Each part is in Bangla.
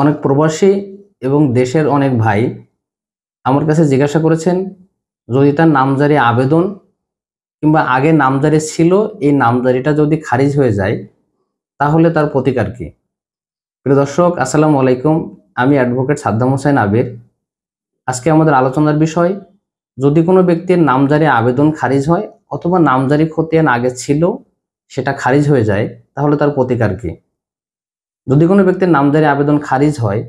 অনেক প্রবাসী এবং দেশের অনেক ভাই আমার কাছে জিজ্ঞাসা করেছেন যদি তার নামজারি আবেদন কিংবা আগে নামজারি ছিল এই নামজারিটা যদি খারিজ হয়ে যায় তাহলে তার প্রতিকার কি প্রিয় দর্শক আসসালামু আলাইকুম আমি অ্যাডভোকেট সাদ্দাম হোসেন আবির আজকে আমাদের আলোচনার বিষয় যদি কোনো ব্যক্তির নামজারি আবেদন খারিজ হয় অথবা নামজারি খতিয়ান আগে ছিল সেটা খারিজ হয়ে যায় তাহলে তার প্রতিকার কী যদি কোনো ব্যক্তির নামদারি আবেদন খারিজ হয়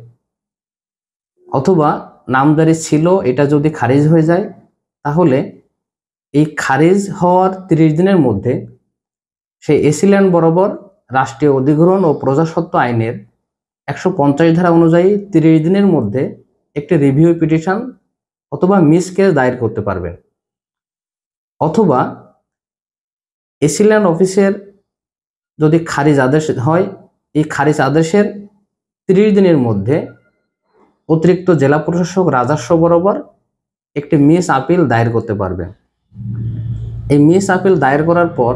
অথবা নামদারি ছিল এটা যদি খারিজ হয়ে যায় তাহলে এই খারিজ হওয়ার তিরিশ দিনের মধ্যে সে এসিল্যান্ড বরাবর রাষ্ট্রীয় অধিগ্রহণ ও প্রজাসত্ব আইনের একশো পঞ্চাশ ধারা অনুযায়ী তিরিশ দিনের মধ্যে একটি রিভিউ পিটিশন অথবা মিস কেস দায়ের করতে পারবেন অথবা এসিল্যান্ড অফিসের যদি খারিজ আদেশ হয় এই খারিজ আদেশের ত্রিশ দিনের মধ্যে অতিরিক্ত জেলা প্রশাসক রাজস্ব বরাবর একটি মিস আপিল দায়ের করতে পারবে এই মিস আপিল দায়ের করার পর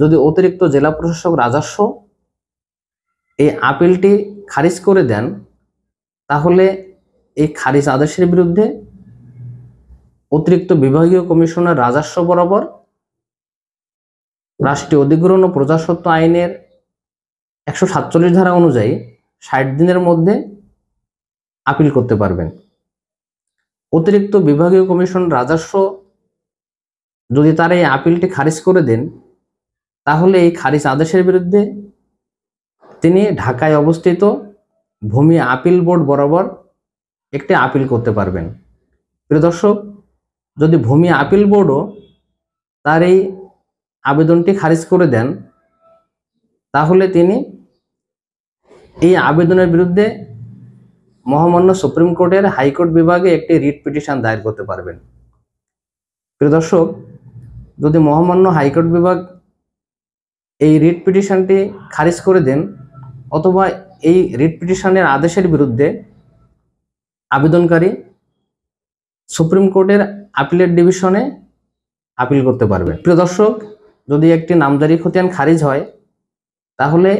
যদি অতিরিক্ত জেলা প্রশাসক রাজস্ব এই আপিলটি খারিজ করে দেন তাহলে এই খারিজ আদেশের বিরুদ্ধে অতিরিক্ত বিভাগীয় কমিশনার রাজস্ব বরাবর রাষ্ট্রীয় অধিগ্রহণ ও প্রজাসত্ব আইনের একশো সাতচল্লিশ ধারা অনুযায়ী ষাট দিনের মধ্যে আপিল করতে পারবেন অতিরিক্ত বিভাগীয় কমিশন রাজস্ব যদি তার এই আপিলটি খারিজ করে দেন তাহলে এই খারিজ আদেশের বিরুদ্ধে তিনি ঢাকায় অবস্থিত ভূমি আপিল বোর্ড বরাবর একটি আপিল করতে পারবেন প্রিয় দর্শক যদি ভূমি আপিল বোর্ডও তার এই আবেদনটি খারিজ করে দেন তাহলে তিনি এই আবেদনের বিরুদ্ধে মহামান্য সুপ্রিম কোর্টের হাইকোর্ট বিভাগে একটি রিট পিটিশন দায়ের করতে পারবেন প্রিয় দর্শক যদি মহামান্য হাইকোর্ট বিভাগ এই রিট পিটিশনটি খারিজ করে দেন অথবা এই রিট পিটিশনের আদেশের বিরুদ্ধে আবেদনকারী সুপ্রিম কোর্টের আপিলের ডিভিশনে আপিল করতে পারবে প্রিয় দর্শক যদি একটি নামদারি খতিয়ান খারিজ হয় তাহলে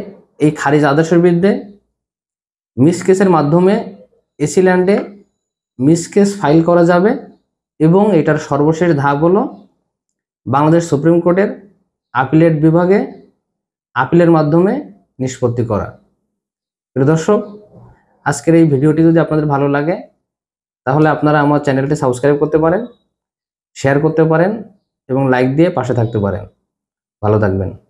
এই খারিজ আদর্শের বিরুদ্ধে মিসকেসের মাধ্যমে এসিল্যান্ডে মিসকেস ফাইল করা যাবে এবং এটার সর্বশেষ ধাপ হলো বাংলাদেশ সুপ্রিম কোর্টের আপিলেট বিভাগে আপিলের মাধ্যমে নিষ্পত্তি করা প্রিয় দর্শক আজকের এই ভিডিওটি যদি আপনাদের ভালো লাগে তাহলে আপনারা আমার চ্যানেলটি সাবস্ক্রাইব করতে পারেন শেয়ার করতে পারেন এবং লাইক দিয়ে পাশে থাকতে পারেন ভালো থাকবেন